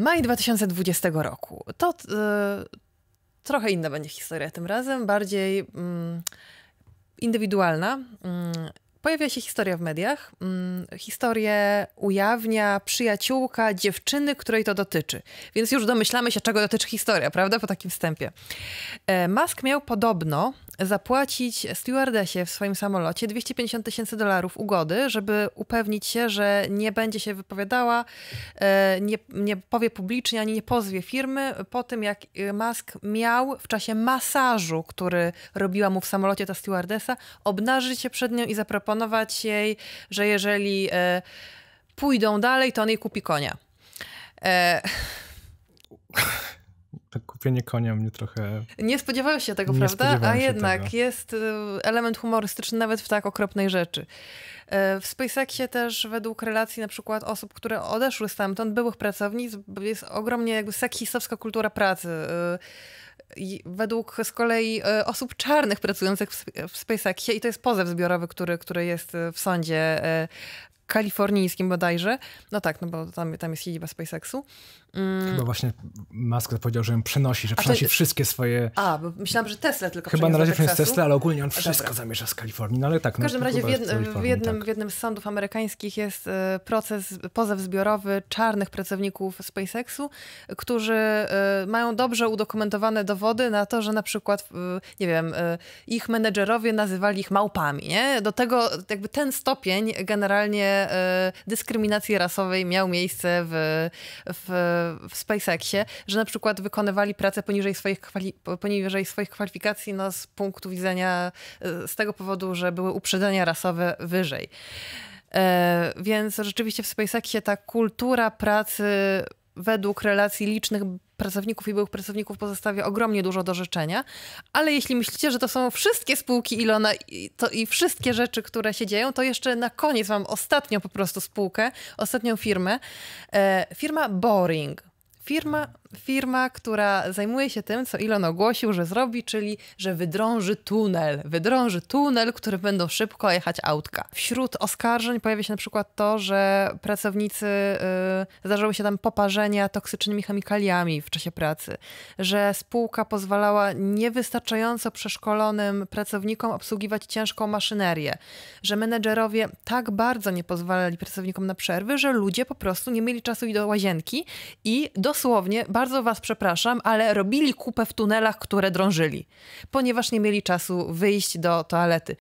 Maj 2020 roku. To yy, trochę inna będzie historia tym razem, bardziej. Yy, indywidualna mm, Pojawia się historia w mediach. Hmm, historię ujawnia przyjaciółka dziewczyny, której to dotyczy. Więc już domyślamy się, czego dotyczy historia, prawda? Po takim wstępie. E, Musk miał podobno zapłacić stewardesie w swoim samolocie 250 tysięcy dolarów ugody, żeby upewnić się, że nie będzie się wypowiadała, e, nie, nie powie publicznie ani nie pozwie firmy po tym, jak e, Musk miał w czasie masażu, który robiła mu w samolocie ta stewardesa, obnażyć się przed nią i zaproponować zaproponować jej, że jeżeli e, pójdą dalej, to on jej kupi konia. E... Tak kupienie konia mnie trochę. Nie spodziewałeś się tego, nie prawda? A jednak tego. jest e, element humorystyczny nawet w tak okropnej rzeczy. E, w SpaceXie też według relacji na przykład osób, które odeszły stamtąd, byłych pracownic, jest ogromnie jakby seksistowska kultura pracy. E, według z kolei e, osób czarnych pracujących w SpaceXie i to jest pozew zbiorowy, który, który jest e, w sądzie e, kalifornijskim bodajże. No tak, no bo tam, tam jest siedziba SpaceXu. Mm. Chyba właśnie Musk powiedział, że ją przenosi, że przenosi to... wszystkie swoje... A, bo myślałam, że Tesla tylko Chyba na razie przeniósł Tesla, ale ogólnie on wszystko Dobra. zamierza z Kalifornii, no ale tak. W no, każdym no, razie w, jednym, w, jednym, tak. w jednym z sądów amerykańskich jest e, proces, pozew zbiorowy czarnych pracowników SpaceXu, którzy e, mają dobrze udokumentowane dowody na to, że na przykład, nie wiem, e, ich menedżerowie nazywali ich małpami, nie? Do tego jakby ten stopień generalnie Y, dyskryminacji rasowej miał miejsce w, w, w SpaceXie, że na przykład wykonywali pracę poniżej swoich, poniżej swoich kwalifikacji no, z punktu widzenia, y, z tego powodu, że były uprzedzenia rasowe wyżej. E, więc rzeczywiście w SpaceXie ta kultura pracy według relacji licznych pracowników i byłych pracowników pozostawia ogromnie dużo do życzenia. Ale jeśli myślicie, że to są wszystkie spółki Ilona i, to, i wszystkie rzeczy, które się dzieją, to jeszcze na koniec mam ostatnią po prostu spółkę, ostatnią firmę. E, firma Boring. Firma firma, która zajmuje się tym, co Elon ogłosił, że zrobi, czyli że wydrąży tunel. Wydrąży tunel, który będą szybko jechać autka. Wśród oskarżeń pojawia się na przykład to, że pracownicy yy, zdarzały się tam poparzenia toksycznymi chemikaliami w czasie pracy, że spółka pozwalała niewystarczająco przeszkolonym pracownikom obsługiwać ciężką maszynerię, że menedżerowie tak bardzo nie pozwalali pracownikom na przerwy, że ludzie po prostu nie mieli czasu i do łazienki i dosłownie bardzo bardzo was przepraszam, ale robili kupę w tunelach, które drążyli, ponieważ nie mieli czasu wyjść do toalety.